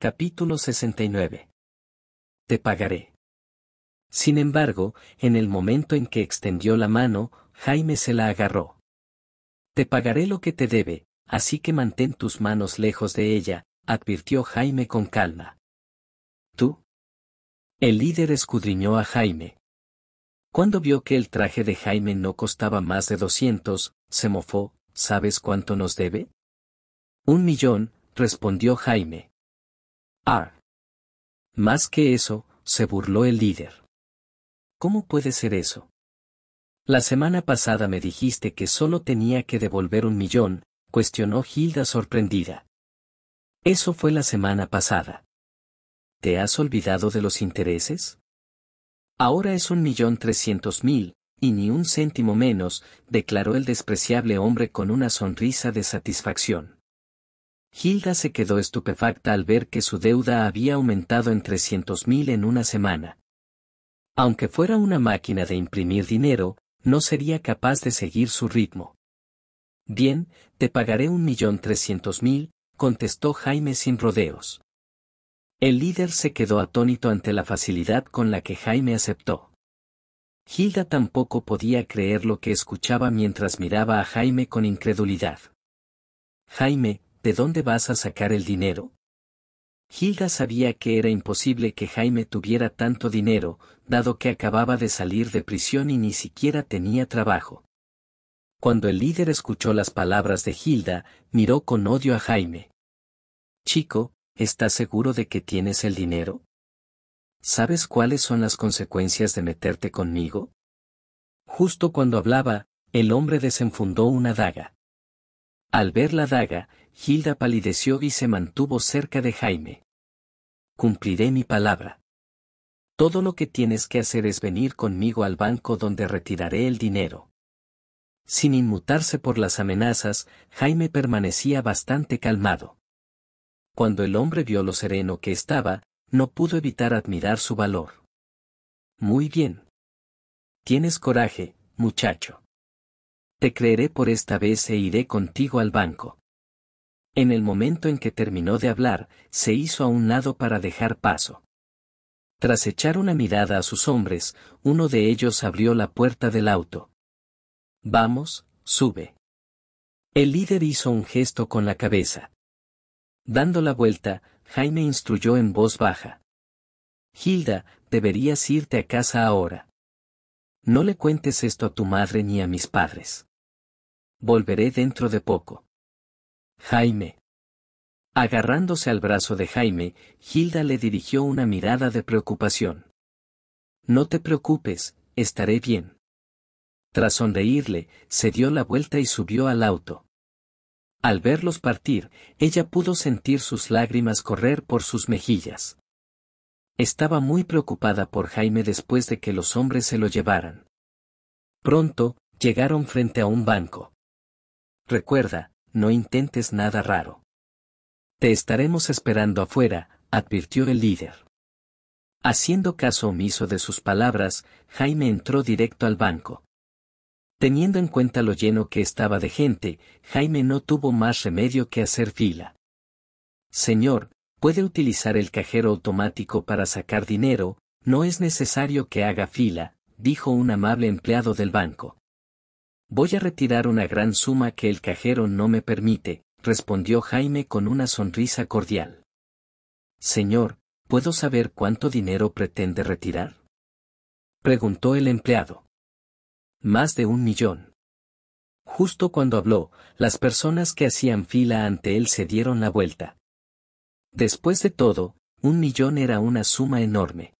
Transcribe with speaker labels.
Speaker 1: Capítulo 69. Te pagaré. Sin embargo, en el momento en que extendió la mano, Jaime se la agarró. Te pagaré lo que te debe, así que mantén tus manos lejos de ella, advirtió Jaime con calma. ¿Tú? El líder escudriñó a Jaime. Cuando vio que el traje de Jaime no costaba más de 200, se mofó, ¿sabes cuánto nos debe? Un millón, respondió Jaime. Ah. Más que eso, se burló el líder. ¿Cómo puede ser eso? La semana pasada me dijiste que solo tenía que devolver un millón, cuestionó Hilda sorprendida. Eso fue la semana pasada. ¿Te has olvidado de los intereses? Ahora es un millón trescientos mil, y ni un céntimo menos, declaró el despreciable hombre con una sonrisa de satisfacción. Gilda se quedó estupefacta al ver que su deuda había aumentado en 300.000 en una semana. Aunque fuera una máquina de imprimir dinero, no sería capaz de seguir su ritmo. Bien, te pagaré un millón trescientos mil, contestó Jaime sin rodeos. El líder se quedó atónito ante la facilidad con la que Jaime aceptó. Gilda tampoco podía creer lo que escuchaba mientras miraba a Jaime con incredulidad. Jaime, ¿de dónde vas a sacar el dinero? Gilda sabía que era imposible que Jaime tuviera tanto dinero, dado que acababa de salir de prisión y ni siquiera tenía trabajo. Cuando el líder escuchó las palabras de Gilda, miró con odio a Jaime. Chico, ¿estás seguro de que tienes el dinero? ¿Sabes cuáles son las consecuencias de meterte conmigo? Justo cuando hablaba, el hombre desenfundó una daga. Al ver la daga, Gilda palideció y se mantuvo cerca de Jaime. Cumpliré mi palabra. Todo lo que tienes que hacer es venir conmigo al banco donde retiraré el dinero. Sin inmutarse por las amenazas, Jaime permanecía bastante calmado. Cuando el hombre vio lo sereno que estaba, no pudo evitar admirar su valor. Muy bien. Tienes coraje, muchacho. Te creeré por esta vez e iré contigo al banco. En el momento en que terminó de hablar, se hizo a un lado para dejar paso. Tras echar una mirada a sus hombres, uno de ellos abrió la puerta del auto. Vamos, sube. El líder hizo un gesto con la cabeza. Dando la vuelta, Jaime instruyó en voz baja. Hilda, deberías irte a casa ahora. No le cuentes esto a tu madre ni a mis padres. Volveré dentro de poco. Jaime. Agarrándose al brazo de Jaime, Gilda le dirigió una mirada de preocupación. No te preocupes, estaré bien. Tras sonreírle, se dio la vuelta y subió al auto. Al verlos partir, ella pudo sentir sus lágrimas correr por sus mejillas. Estaba muy preocupada por Jaime después de que los hombres se lo llevaran. Pronto, llegaron frente a un banco. Recuerda, no intentes nada raro. Te estaremos esperando afuera, advirtió el líder. Haciendo caso omiso de sus palabras, Jaime entró directo al banco. Teniendo en cuenta lo lleno que estaba de gente, Jaime no tuvo más remedio que hacer fila. Señor, puede utilizar el cajero automático para sacar dinero, no es necesario que haga fila, dijo un amable empleado del banco. Voy a retirar una gran suma que el cajero no me permite, respondió Jaime con una sonrisa cordial. Señor, ¿puedo saber cuánto dinero pretende retirar? preguntó el empleado. Más de un millón. Justo cuando habló, las personas que hacían fila ante él se dieron la vuelta. Después de todo, un millón era una suma enorme.